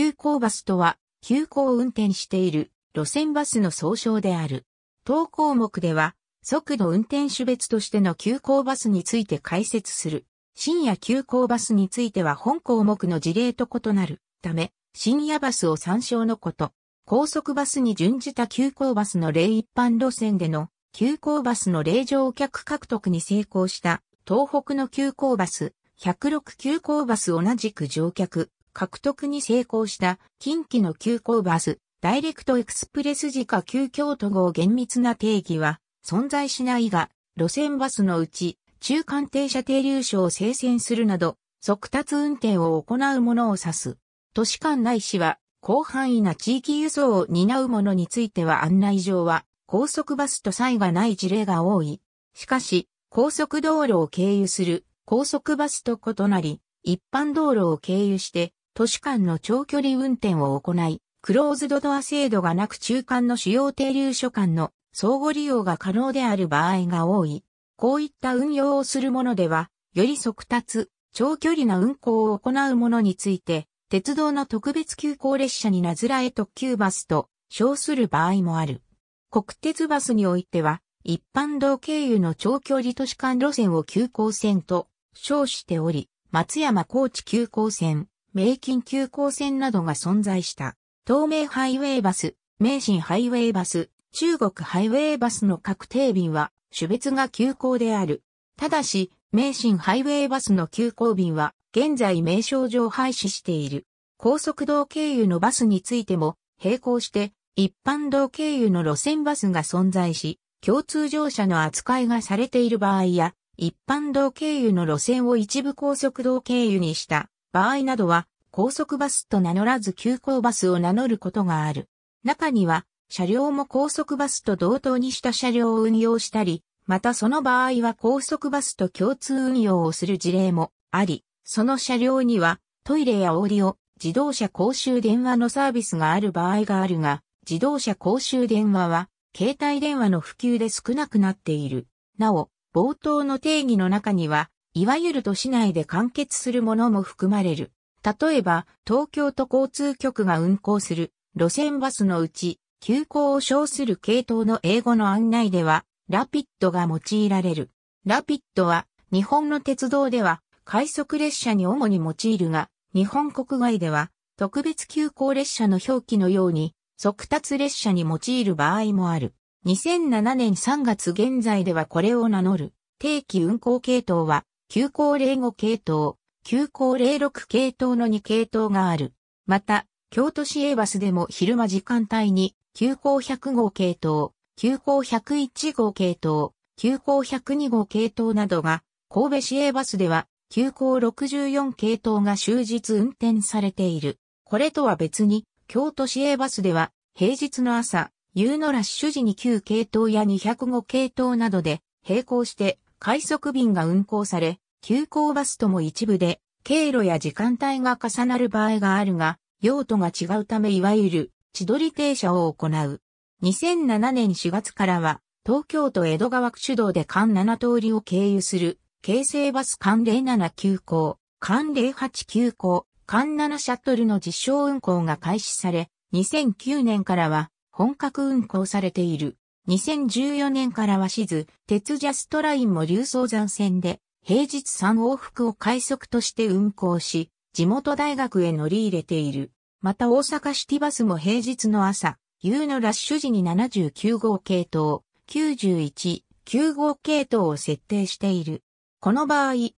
急行バスとは、急行運転している路線バスの総称である。当項目では、速度運転種別としての急行バスについて解説する。深夜急行バスについては本項目の事例と異なるため、深夜バスを参照のこと。高速バスに準じた急行バスの例一般路線での急行バスの例乗客獲得に成功した東北の急行バス、106急行バス同じく乗客獲得に成功した近畿の急行バス、ダイレクトエクスプレス時価急京都号厳密な定義は存在しないが、路線バスのうち中間停車停留所を生鮮するなど、速達運転を行うものを指す。都市間ないは、広範囲な地域輸送を担うものについては案内上は、高速バスと差異がない事例が多い。しかし、高速道路を経由する高速バスと異なり、一般道路を経由して都市間の長距離運転を行い、クローズドドア制度がなく中間の主要停留所間の相互利用が可能である場合が多い。こういった運用をするものでは、より速達、長距離な運行を行うものについて、鉄道の特別急行列車になずらえ特急バスと称する場合もある。国鉄バスにおいては、一般道経由の長距離都市間路線を急行線と称しており、松山高知急行線、名近急行線などが存在した。東名ハイウェイバス、名神ハイウェイバス、中国ハイウェイバスの各定便は、種別が急行である。ただし、名神ハイウェイバスの急行便は、現在名称上廃止している。高速道経由のバスについても、並行して、一般道経由の路線バスが存在し、共通乗車の扱いがされている場合や、一般道経由の路線を一部高速道経由にした場合などは、高速バスと名乗らず急行バスを名乗ることがある。中には、車両も高速バスと同等にした車両を運用したり、またその場合は高速バスと共通運用をする事例もあり、その車両にはトイレやオーディオ、自動車公衆電話のサービスがある場合があるが、自動車公衆電話は携帯電話の普及で少なくなっている。なお、冒頭の定義の中には、いわゆる都市内で完結するものも含まれる。例えば、東京都交通局が運行する路線バスのうち、急行を称する系統の英語の案内では、ラピッドが用いられる。ラピッドは、日本の鉄道では、快速列車に主に用いるが、日本国外では、特別急行列車の表記のように、速達列車に用いる場合もある。2007年3月現在ではこれを名乗る定期運行系統は急行05系統、急行06系統の2系統がある。また、京都市営バスでも昼間時間帯に、急行1 0号系統、急行101号系統、急行102号系統などが、神戸市営バスでは、急行64系統が終日運転されている。これとは別に、京都市営バスでは、平日の朝、夕のラッシュ時に9系統や205系統などで、並行して快速便が運行され、急行バスとも一部で、経路や時間帯が重なる場合があるが、用途が違うためいわゆる、千鳥停車を行う。2007年4月からは、東京都江戸川区主導で関7通りを経由する、京成バス関07急行、関08急行、関7シャトルの実証運行が開始され、2009年からは本格運行されている。2014年からはしず、鉄ジャストラインも流走山線で、平日3往復を快速として運行し、地元大学へ乗り入れている。また大阪シティバスも平日の朝、夕のラッシュ時に79号系統、91、9号系統を設定している。この場合、必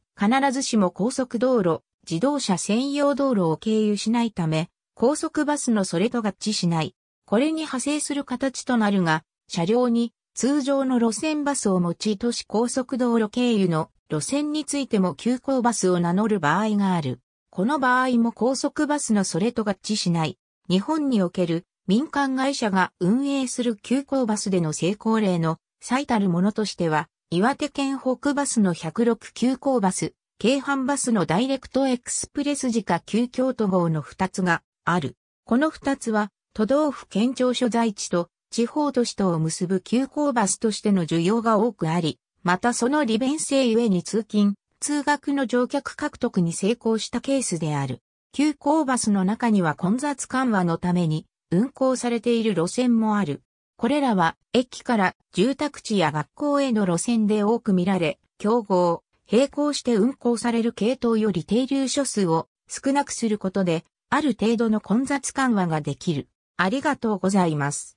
ずしも高速道路、自動車専用道路を経由しないため、高速バスのそれと合致しない。これに派生する形となるが、車両に通常の路線バスを用い都市高速道路経由の路線についても急行バスを名乗る場合がある。この場合も高速バスのそれと合致しない。日本における民間会社が運営する急行バスでの成功例の最たるものとしては、岩手県北バスの106急行バス、京阪バスのダイレクトエクスプレス時価急京都号の2つがある。この2つは都道府県庁所在地と地方都市とを結ぶ急行バスとしての需要が多くあり、またその利便性ゆえに通勤、通学の乗客獲得に成功したケースである。急行バスの中には混雑緩和のために運行されている路線もある。これらは駅から住宅地や学校への路線で多く見られ、競合、並行して運行される系統より停留所数を少なくすることで、ある程度の混雑緩和ができる。ありがとうございます。